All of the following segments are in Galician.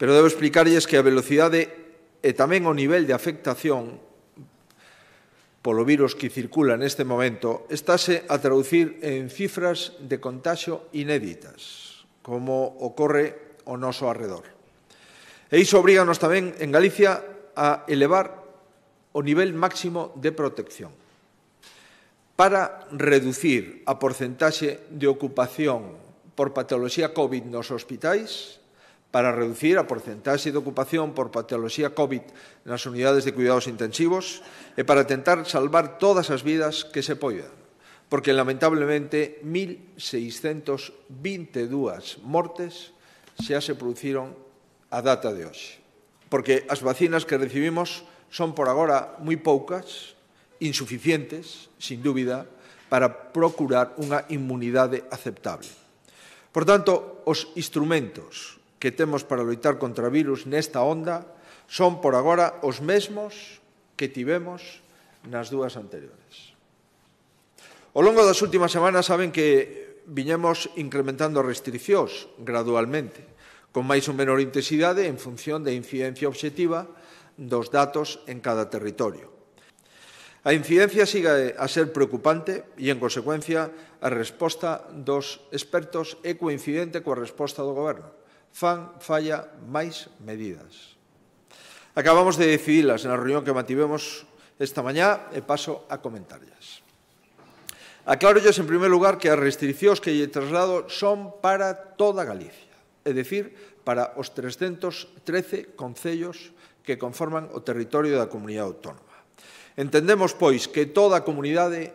Pero debo explicarlles que a velocidade e tamén o nivel de afectación polo virus que circula neste momento estáse a traducir en cifras de contagio inéditas, como ocorre o noso arredor. E iso obriganos tamén en Galicia a elevar o nivel máximo de protección para reducir a porcentaxe de ocupación por patoloxía COVID nos hospitais para reducir a porcentaxe de ocupación por patoloxía COVID nas unidades de cuidados intensivos e para tentar salvar todas as vidas que se poidan, porque lamentablemente 1.622 mortes xa se produciron a data de hoxe. Porque as vacinas que recibimos son por agora moi poucas, insuficientes, sin dúbida, para procurar unha inmunidade aceptable. Por tanto, os instrumentos que temos para loitar contra virus nesta onda son por agora os mesmos que tivemos nas dúas anteriores. Ao longo das últimas semanas saben que viñemos incrementando restriccións gradualmente, con máis ou menor intensidade en función da incidencia obxectiva dos datos en cada territorio. A incidencia siga a ser preocupante e, en consecuencia, a resposta dos expertos é coincidente coa resposta do Goberno fan falla máis medidas. Acabamos de decidilas na reunión que mantivemos esta mañá e paso a comentarlas. Aclarolles, en primer lugar, que as restriccións que lle traslado son para toda Galicia, é dicir, para os 313 concellos que conforman o territorio da comunidade autónoma. Entendemos, pois, que toda a comunidade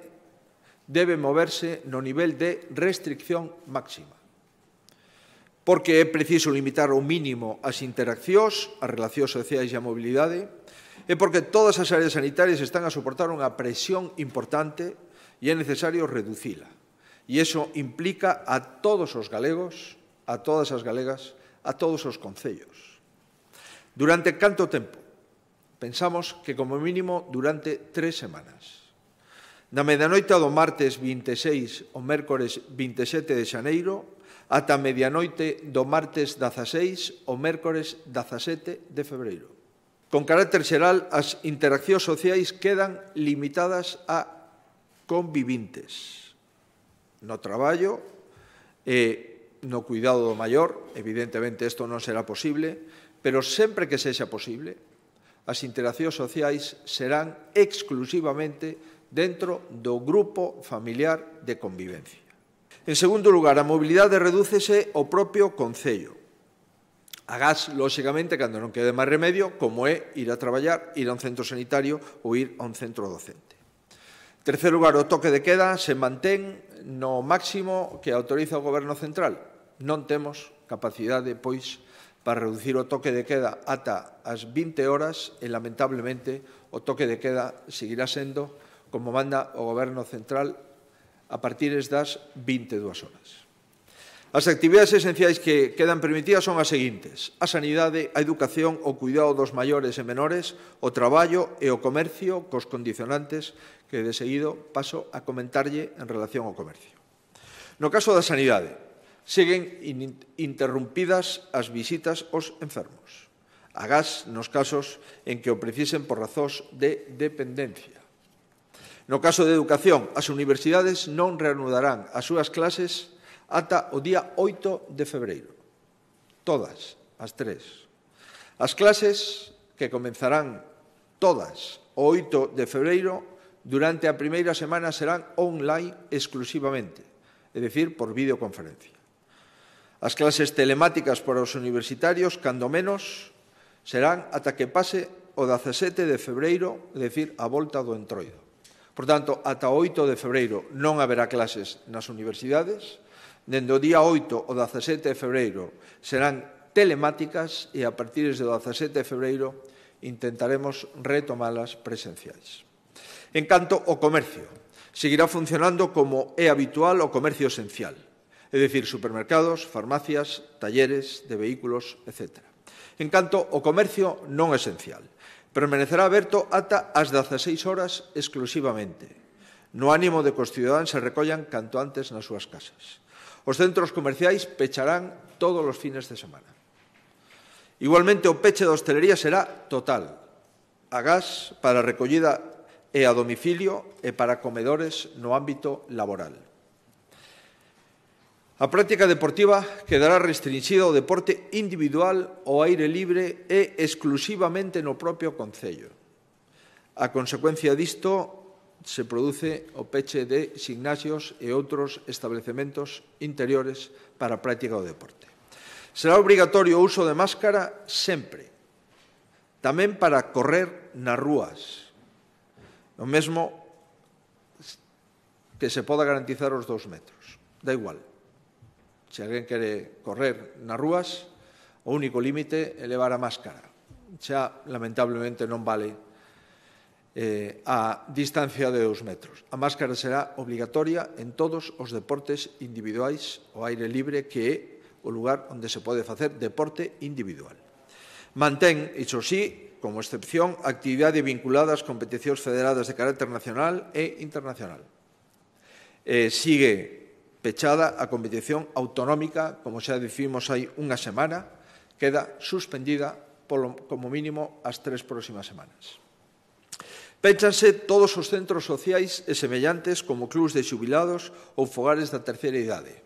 debe moverse no nivel de restricción máxima porque é preciso limitar ao mínimo as interaccións, as relacións sociais e a mobilidade, e porque todas as áreas sanitarias están a soportar unha presión importante e é necesario reducila. E iso implica a todos os galegos, a todas as galegas, a todos os concellos. Durante canto tempo? Pensamos que como mínimo durante tres semanas. Na medanoite do martes 26 ao mércores 27 de xaneiro, ata medianoite do martes 16 ao mércores 17 de febreiro. Con carácter xeral, as interaccións sociais quedan limitadas a convivintes no traballo e no cuidado do maior, evidentemente isto non será posible, pero sempre que sexa posible, as interaccións sociais serán exclusivamente dentro do grupo familiar de convivencia. En segundo lugar, a mobilidade redúcese o propio Concello. Agás, lóxicamente, cando non quede máis remedio, como é ir a traballar, ir a un centro sanitario ou ir a un centro docente. En terceiro lugar, o toque de queda se mantén no máximo que autoriza o Goberno Central. Non temos capacidade, pois, para reducir o toque de queda ata as 20 horas e, lamentablemente, o toque de queda seguirá sendo, como manda o Goberno Central, a partir das 22 horas. As actividades esenciais que quedan permitidas son as seguintes. A sanidade, a educación, o cuidado dos maiores e menores, o traballo e o comercio cos condicionantes que de seguido paso a comentarlle en relación ao comercio. No caso da sanidade, seguen interrumpidas as visitas aos enfermos. Agás nos casos en que o precisen por razóns de dependencia. No caso de educación, as universidades non reanudarán as súas clases ata o día 8 de febreiro. Todas, as tres. As clases que comenzarán todas o 8 de febreiro durante a primeira semana serán online exclusivamente, é dicir, por videoconferencia. As clases telemáticas para os universitarios, cando menos, serán ata que pase o 17 de febreiro, é dicir, a volta do entroido. Por tanto, ata o 8 de febreiro non haberá clases nas universidades, dende o día 8 o 17 de febreiro serán telemáticas e a partir do 17 de febreiro intentaremos retomalas presenciais. En canto ao comercio, seguirá funcionando como é habitual o comercio esencial, é dicir, supermercados, farmacias, talleres de vehículos, etc. En canto ao comercio non esencial, permanecerá aberto ata as 16 horas exclusivamente, no ánimo de que os ciudadáns se recollan canto antes nas súas casas. Os centros comerciais pecharán todos os fines de semana. Igualmente, o peche da hostelería será total, a gas para recollida e a domicilio e para comedores no ámbito laboral. A práctica deportiva quedará restringida ao deporte individual ao aire libre e exclusivamente no propio Concello. A consecuencia disto se produce o peche de xignasios e outros establecementos interiores para a práctica do deporte. Será obrigatorio o uso de máscara sempre, tamén para correr nas rúas. O mesmo que se poda garantizar os dous metros. Da igual. Se alguén quere correr nas rúas, o único límite é levar a máscara. Xa, lamentablemente, non vale eh, a distancia de dos metros. A máscara será obligatoria en todos os deportes individuais ao aire libre que é o lugar onde se pode facer deporte individual. Mantén, iso sí, como excepción, actividade vinculada ás competicións federadas de carácter nacional e internacional. Eh, sigue pechada a competición autonómica, como xa dicimos hai unha semana, queda suspendida polo, como mínimo as tres próximas semanas. Péchanse todos os centros sociais e semellantes como clubs de xubilados ou fogares da terceira idade.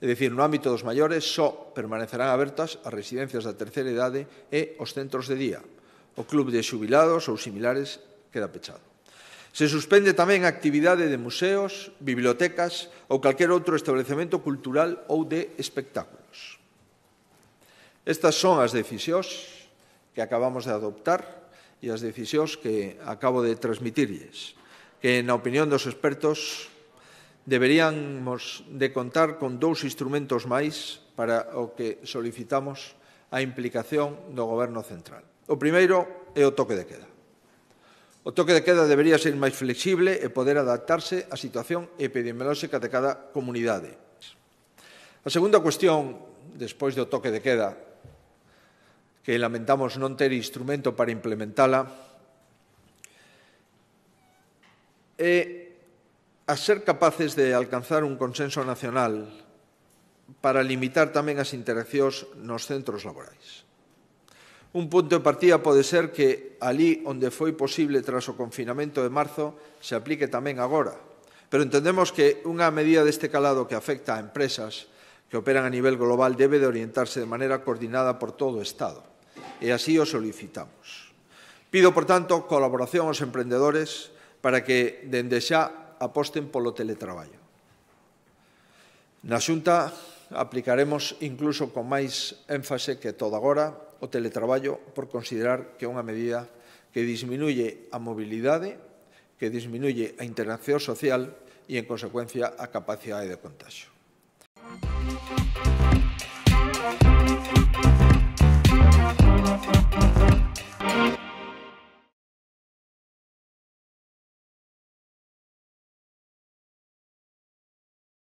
É dicir, no ámbito dos maiores só permanecerán abertas as residencias da terceira idade e os centros de día. O club de xubilados ou similares queda pechado. Se suspende tamén a actividade de museos, bibliotecas ou calquer outro establecemento cultural ou de espectáculos. Estas son as decisións que acabamos de adoptar e as decisións que acabo de transmitirles, que, na opinión dos expertos, deberíamos de contar con dous instrumentos máis para o que solicitamos a implicación do Goberno Central. O primeiro é o toque de queda. O toque de queda debería ser máis flexible e poder adaptarse á situación epidemiolóxica de cada comunidade. A segunda cuestión, despois do toque de queda, que lamentamos non ter instrumento para implementala, é a ser capaces de alcanzar un consenso nacional para limitar tamén as interaccións nos centros laborais. Un punto de partida pode ser que ali onde foi posible tras o confinamento de marzo se aplique tamén agora. Pero entendemos que unha medida deste calado que afecta a empresas que operan a nivel global debe de orientarse de maneira coordinada por todo o Estado. E así o solicitamos. Pido, por tanto, colaboración aos emprendedores para que dende xa aposten polo teletraballo. Na Xunta aplicaremos incluso con máis énfase que todo agora o teletraballo por considerar que é unha medida que disminuye a mobilidade, que disminuye a interacción social e, en consecuencia, a capacidade de contagio.